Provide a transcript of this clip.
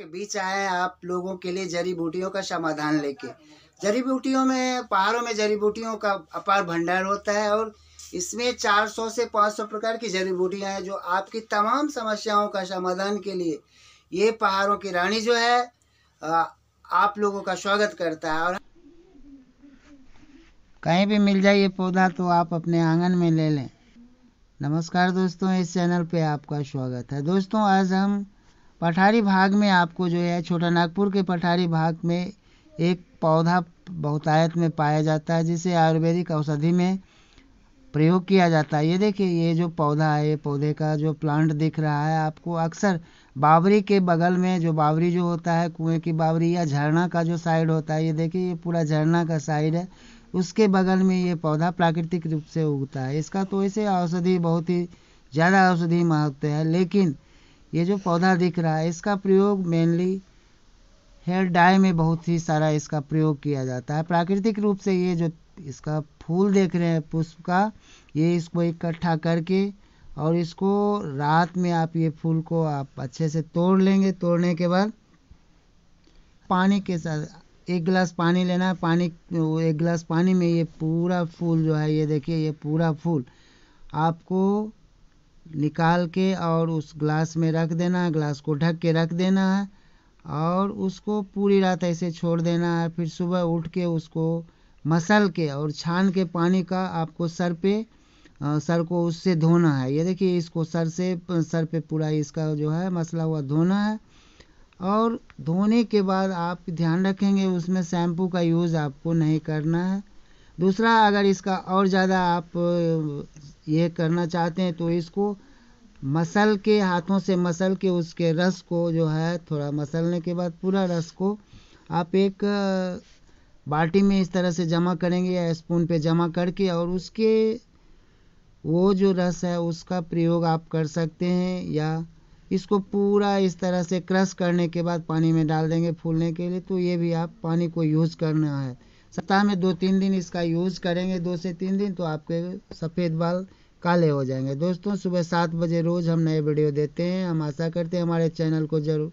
के बीच आए आप लोगों के लिए जड़ी बूटियों का समाधान लेके जड़ी बूटियों में पहाड़ों में जड़ी बूटियों का अपार भंडार होता है और इसमें 400 से 500 प्रकार की जड़ी बूटियाँ हैं जो आपकी तमाम समस्याओं का समाधान के लिए ये पहाड़ों की रानी जो है आप लोगों का स्वागत करता है और कहीं भी मिल जाए ये पौधा तो आप अपने आंगन में ले लें नमस्कार दोस्तों इस चैनल पे आपका स्वागत है दोस्तों आज हम पठारी भाग में आपको जो है छोटा नागपुर के पठारी भाग में एक पौधा बहुतायत में पाया जाता है जिसे आयुर्वेदिक औषधि में प्रयोग किया जाता है ये देखिए ये जो पौधा है ये पौधे का जो प्लांट दिख रहा है आपको अक्सर बावरी के बगल में जो बावरी जो होता है कुएं की बावरी या झरना का जो साइड होता है ये देखिए ये पूरा झरना का साइड है उसके बगल में ये पौधा प्राकृतिक रूप से उगता है इसका तो ऐसे औषधि बहुत ही ज़्यादा औषधि महत्व है लेकिन ये जो पौधा दिख रहा है इसका प्रयोग मेनली हेयर डाई में बहुत ही सारा इसका प्रयोग किया जाता है प्राकृतिक रूप से ये जो इसका फूल देख रहे हैं पुष्प का ये इसको इकट्ठा करके और इसको रात में आप ये फूल को आप अच्छे से तोड़ लेंगे तोड़ने के बाद पानी के साथ एक गिलास पानी लेना है पानी एक गिलास पानी में ये पूरा फूल जो है ये देखिए ये पूरा फूल आपको निकाल के और उस ग्लास में रख देना है ग्लास को ढक के रख देना है और उसको पूरी रात ऐसे छोड़ देना है फिर सुबह उठ के उसको मसल के और छान के पानी का आपको सर पे सर को उससे धोना है ये देखिए इसको सर से सर पे पूरा इसका जो है मसला हुआ धोना है और धोने के बाद आप ध्यान रखेंगे उसमें शैम्पू का यूज़ आपको नहीं करना है दूसरा अगर इसका और ज़्यादा आप ये करना चाहते हैं तो इसको मसल के हाथों से मसल के उसके रस को जो है थोड़ा मसलने के बाद पूरा रस को आप एक बाल्टी में इस तरह से जमा करेंगे या स्पून पे जमा करके और उसके वो जो रस है उसका प्रयोग आप कर सकते हैं या इसको पूरा इस तरह से क्रश करने के बाद पानी में डाल देंगे फूलने के लिए तो ये भी आप पानी को यूज़ करना है सप्ताह में दो तीन दिन इसका यूज़ करेंगे दो से तीन दिन तो आपके सफ़ेद बाल काले हो जाएंगे दोस्तों सुबह सात बजे रोज़ हम नए वीडियो देते हैं हम आशा करते हैं हमारे चैनल को जरूर